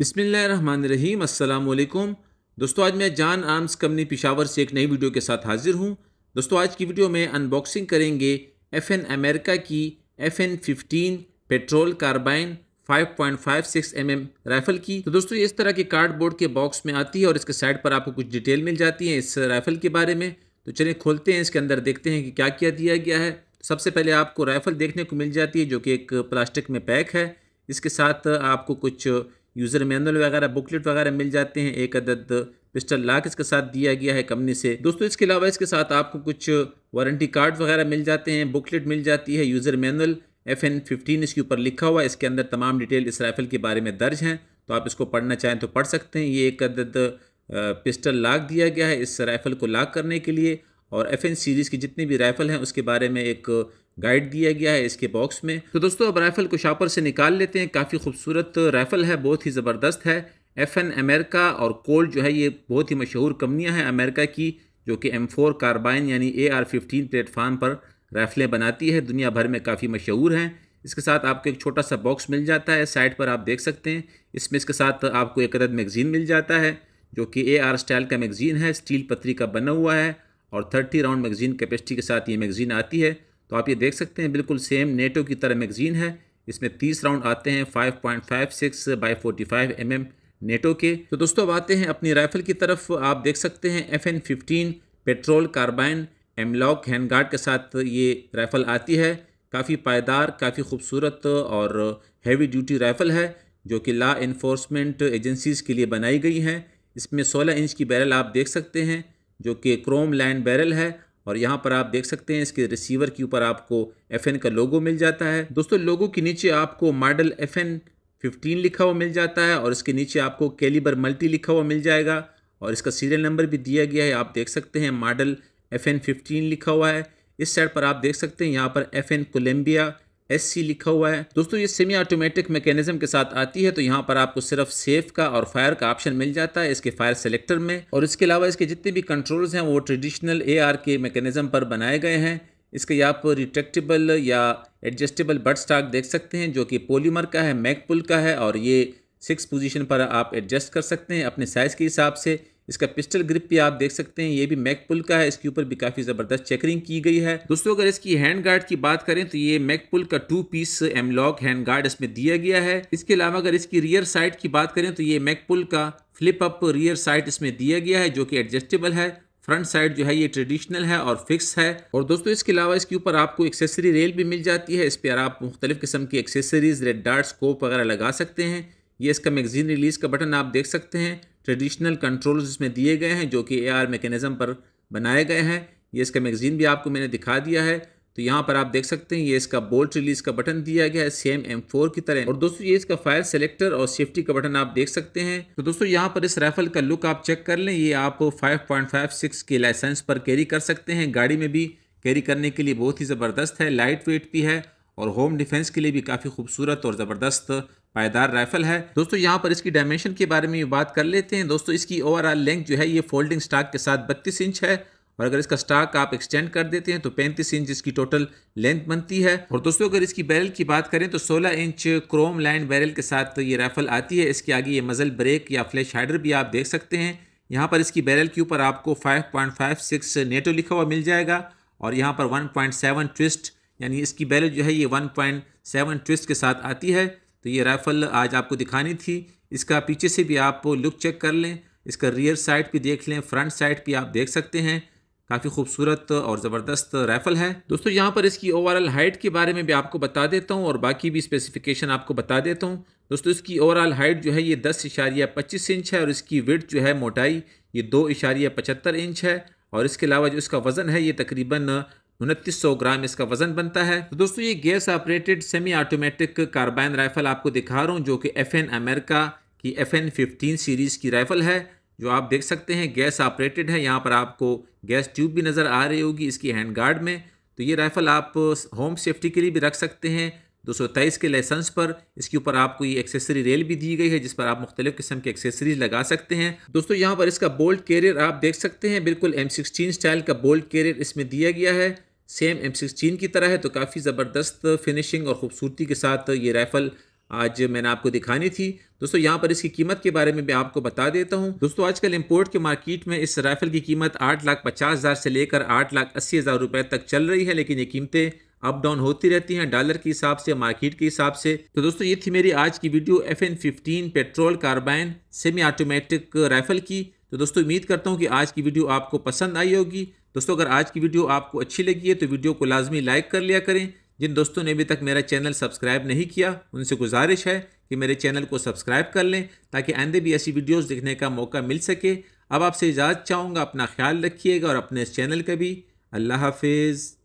बिसमीम अल्लाम दोस्तों आज मैं जान आर्म्स कंपनी पिशावर से एक नई वीडियो के साथ हाजिर हूँ दोस्तों आज की वीडियो में अनबॉक्सिंग करेंगे एफ एन अमेरिका की F N fifteen patrol carbine 5.56 mm rifle की तो दोस्तों इस तरह के कार्डबोर्ड के बॉक्स में आती है और इसके साइड पर आपको कुछ डिटेल मिल जाती है इस राइफल के बारे में तो चलिए खोलते हैं इसके अंदर देखते हैं कि क्या क्या दिया गया है सबसे पहले आपको राइफल देखने को मिल जाती है जो कि एक प्लास्टिक में पैक है इसके साथ आपको कुछ यूज़र मैनुअल वगैरह बुकलेट वगैरह मिल जाते हैं एक अदद पिस्टल लाख इसके साथ दिया गया है कंपनी से दोस्तों इसके अलावा इसके साथ आपको कुछ वारंटी कार्ड वगैरह मिल जाते हैं बुकलेट मिल जाती है user manual F N fifteen इसके ऊपर लिखा हुआ है इसके अंदर तमाम डिटेल इस राइफ़ल के बारे में दर्ज हैं तो आप इसको पढ़ना चाहें तो पढ़ सकते हैं ये एक अदद पिस्टल लाख दिया गया है इस राइफ़ल को लाख करने के लिए और एफ एन सीरीज़ की जितनी भी राइफ़ल हैं उसके बारे में एक गाइड दिया गया है इसके बॉक्स में तो दोस्तों अब राइफ़ल को शापर से निकाल लेते हैं काफ़ी खूबसूरत राइफ़ल है बहुत ही ज़बरदस्त है एफ एन अमेरिका और कोल्ड जो है ये बहुत ही मशहूर कंपनियाँ हैं अमेरिका की जो कि एम फोर कार्बाइन यानी ए आर फिफ्टीन प्लेटफार्म पर राइफ़लें बनाती है दुनिया भर में काफ़ी मशहूर हैं इसके साथ आपको एक छोटा सा बॉक्स मिल जाता है साइड पर आप देख सकते हैं इसमें इसके साथ आपको एक अदद मैगज़ीन मिल जाता है जो कि ए आर स्टाइल का मैगज़ीन है स्टील पत्री का बना हुआ है और थर्टी राउंड मैगज़ीन कैपेसिटी के साथ ये मैगज़ीन आती है तो आप ये देख सकते हैं बिल्कुल सेम नेटो की तरह मैगज़ीन है इसमें तीस राउंड आते हैं five point five six by forty five M M NATO के तो दोस्तों अब आते हैं अपनी राइफल की तरफ आप देख सकते हैं F N fifteen patrol carbine MLOK handguard के साथ ये राइफ़ल आती है काफ़ी पायदार काफ़ी खूबसूरत और हैवी ड्यूटी राइफ़ल है जो कि ला इन्फोर्समेंट एजेंसीज़ के लिए बनाई गई हैं इसमें 16 इंच की बैरल आप देख सकते हैं जो कि क्रोम लाइन बैरल है और यहाँ पर आप देख सकते हैं इसके रिसीवर के ऊपर आपको एफ का लोगो मिल जाता है दोस्तों लोगो के नीचे आपको मॉडल एफ 15 लिखा हुआ मिल जाता है और इसके नीचे आपको कैलिबर मल्टी लिखा हुआ मिल जाएगा और इसका सीरियल नंबर भी दिया गया है आप देख सकते हैं मॉडल एफ एन फिफ्टीन लिखा हुआ है इस साइड पर आप देख सकते हैं यहाँ पर एफ एन कोलम्बिया एस लिखा हुआ है दोस्तों ये सेमी ऑटोमेटिक मैकेनिज्म के साथ आती है तो यहाँ पर आपको सिर्फ सेफ का और फायर का ऑप्शन मिल जाता है इसके फायर सेलेक्टर में और इसके अलावा इसके जितने भी कंट्रोल्स हैं वो ट्रेडिशनल ए के मैकेनिज्म पर बनाए गए हैं इसके आप रिट्रेक्टेबल या एडजस्टेबल बर्ड स्टाक देख सकते हैं जो कि पोलीमर का है मैकपुल का है और ये सिक्स पोजिशन पर आप एडजस्ट कर सकते हैं अपने साइज़ के हिसाब से इसका पिस्टल ग्रिप भी आप देख सकते हैं ये भी मैक पुल का है इसके ऊपर भी काफी जबरदस्त चेकरिंग की गई है दोस्तों अगर इसकी हैंड गार्ड की बात करें तो ये मैक पुल का two piece MLOK hand guard इसमें दिया गया है इसके अलावा अगर इसकी रियर साइड की बात करें तो ये मैक पुल का फ्लिप अप रियर साइड इसमें दिया गया है जो कि एडजस्टेबल है फ्रंट साइड जो है ये ट्रेडिशनल है और फिक्स है और दोस्तों इसके अलावा इसके ऊपर आपको एक्सेसरी रेल भी मिल जाती है इस पर आप मुख्तलिफ किस्म की एक्सेसरीज रेड डार्ट स्कोप वगैरह लगा सकते हैं ये इसका मैगजीन रिलीज का बटन आप देख सकते हैं ट्रेडिशनल कंट्रोल इसमें दिए गए हैं जो कि ए आर मेकेनिज़म पर बनाए गए हैं ये इसका मैगज़ीन भी आपको मैंने दिखा दिया है तो यहाँ पर आप देख सकते हैं ये इसका बोल्ट रिलीज़ का बटन दिया गया है सेम एम फोर की तरह और दोस्तों ये इसका फायर सेलेक्टर और सेफ्टी का बटन आप देख सकते हैं तो दोस्तों यहाँ पर इस राइफल का लुक आप चेक कर लें ये आप 5.56 के लाइसेंस पर कैरी कर सकते हैं गाड़ी में भी कैरी करने के लिए बहुत ही ज़बरदस्त है लाइट वेट भी है और होम डिफेंस के लिए भी काफ़ी खूबसूरत और ज़बरदस्त पायदार राइफल है दोस्तों यहाँ पर इसकी डायमेंशन के बारे में बात कर लेते हैं दोस्तों इसकी ओवरऑल लेंथ जो है ये फोल्डिंग स्टाक के साथ बत्तीस इंच है और अगर इसका स्टाक आप एक्सटेंड कर देते हैं तो 35 इंच इसकी टोटल लेंथ बनती है और दोस्तों अगर इसकी बैरल की बात करें तो 16 इंच क्रोम लाइन बैरल के साथ तो ये राइफल आती है इसके आगे ये मजल ब्रेक या फ्लैश हाइडर भी आप देख सकते हैं यहाँ पर इसकी बैरल के ऊपर आपको सिक्स नेटो लिखा हुआ मिल जाएगा और यहाँ पर सेवन ट्विस्ट यानी इसकी बैरल जो है ये सेवन ट्विस्ट के साथ आती है तो ये राइफ़ल आज आपको दिखानी थी इसका पीछे से भी आप लुक चेक कर लें इसका रियर साइड भी देख लें फ्रंट साइड भी आप देख सकते हैं काफ़ी खूबसूरत और ज़बरदस्त राइफ़ल है दोस्तों यहाँ पर इसकी ओवरऑल हाइट के बारे में भी आपको बता देता हूँ और बाकी भी स्पेसिफिकेशन आपको बता देता हूँ दोस्तों इसकी ओवरऑल हाइट जो है ये दस इशारिया पच्चीस इंच है और इसकी विड जो है मोटाई ये दो इशारिया पचहत्तर इंच है और इसके अलावा जो इसका वज़न है ये तकरीबन उनतीस सौ ग्राम इसका वजन बनता है तो दोस्तों ये gas operated semi automatic carbine rifle आपको दिखा रहा हूँ जो कि एफ अमेरिका की एफ एन सीरीज़ की राइफल है जो आप देख सकते हैं गैस ऑपरेटेड है यहाँ पर आपको गैस ट्यूब भी नज़र आ रही होगी इसकी हैंड गार्ड में तो ये राइफ़ल आप होम सेफ्टी के लिए भी रख सकते हैं दो सौ तेईस के लाइसेंस पर इसके ऊपर आपको ये एक्सेसरी रेल भी दी गई है जिस पर आप मुख्तलिफ किस्म के एक्सेसरीज लगा सकते हैं दोस्तों यहाँ पर इसका बोल्ट कैरियर आप देख सकते हैं बिल्कुल एम सिक्सटीन स्टाइल का बोल्ट कैरियर इसमें दिया गया है सेम एम सिक्सटीन की तरह है तो काफ़ी ज़बरदस्त फिनिशिंग और ख़ूबसूरती के साथ ये राइफ़ल आज मैंने आपको दिखानी थी दोस्तों यहाँ पर इसकी कीमत के बारे में भी आपको बता देता हूँ दोस्तों आजकल इम्पोर्ट के मार्केट में इस राइफ़ल की कीमत आठ लाख पचास हज़ार से लेकर आठ लाख अस्सी हज़ार रुपये तक चल रही है लेकिन ये कीमतें अप डाउन होती रहती हैं डॉलर के हिसाब से मार्केट के हिसाब से तो दोस्तों ये थी मेरी आज की video F N fifteen patrol carbine semi automatic rifle की तो दोस्तों उम्मीद करता हूँ कि आज की वीडियो आपको पसंद आई होगी दोस्तों अगर आज की वीडियो आपको अच्छी लगी है तो वीडियो को लाजमी लाइक कर लिया करें जिन दोस्तों ने अभी तक मेरा चैनल सब्सक्राइब नहीं किया उनसे गुजारिश है कि मेरे चैनल को सब्सक्राइब कर लें ताकि आंदे भी ऐसी वीडियोस देखने का मौका मिल सके अब आपसे इजाज़त चाहूँगा अपना ख्याल रखिएगा और अपने इस चैनल का भी अल्लाह हाफिज़